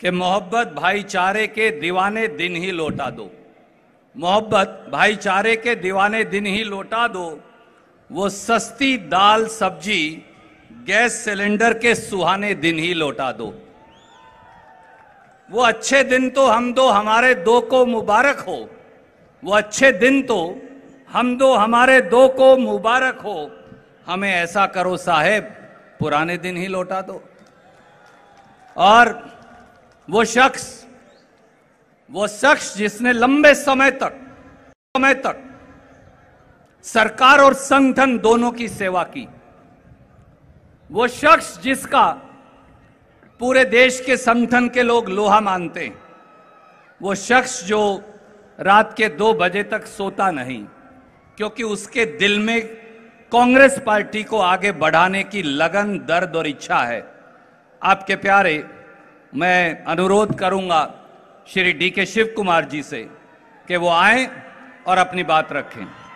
कि मोहब्बत भाईचारे के दीवाने दिन ही लौटा दो मोहब्बत भाईचारे के दीवाने दिन ही लौटा दो वो सस्ती दाल सब्जी गैस सिलेंडर के सुहाने दिन ही लौटा दो वो अच्छे दिन तो हम दो हमारे दो को मुबारक हो वो अच्छे दिन तो हम दो हमारे दो को मुबारक हो हमें ऐसा करो साहेब पुराने दिन ही लौटा दो और वो शख्स वो शख्स जिसने लंबे समय तक समय तक सरकार और संगठन दोनों की सेवा की वो शख्स जिसका पूरे देश के संगठन के लोग लोहा मानते हैं वो शख्स जो रात के दो बजे तक सोता नहीं क्योंकि उसके दिल में कांग्रेस पार्टी को आगे बढ़ाने की लगन दर्द और इच्छा है आपके प्यारे मैं अनुरोध करूंगा श्री डी के शिव कुमार जी से कि वो आए और अपनी बात रखें